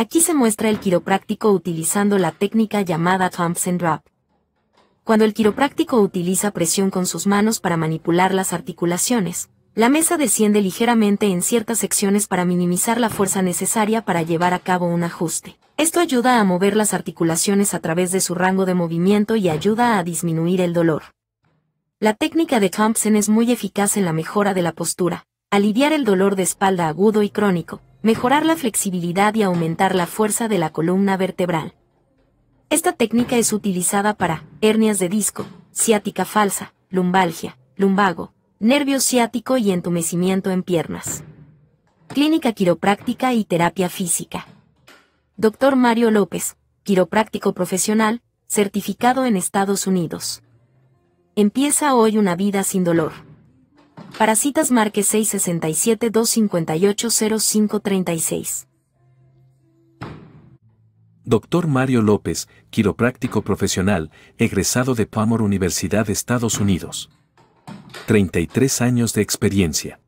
Aquí se muestra el quiropráctico utilizando la técnica llamada Thompson Drop. Cuando el quiropráctico utiliza presión con sus manos para manipular las articulaciones, la mesa desciende ligeramente en ciertas secciones para minimizar la fuerza necesaria para llevar a cabo un ajuste. Esto ayuda a mover las articulaciones a través de su rango de movimiento y ayuda a disminuir el dolor. La técnica de Thompson es muy eficaz en la mejora de la postura, aliviar el dolor de espalda agudo y crónico, mejorar la flexibilidad y aumentar la fuerza de la columna vertebral. Esta técnica es utilizada para hernias de disco, ciática falsa, lumbalgia, lumbago, nervio ciático y entumecimiento en piernas. Clínica quiropráctica y terapia física. Dr. Mario López, quiropráctico profesional, certificado en Estados Unidos. Empieza hoy una vida sin dolor. Para citas marque 667-258-0536. Doctor Mario López, quiropráctico profesional, egresado de Palmer Universidad de Estados Unidos. 33 años de experiencia.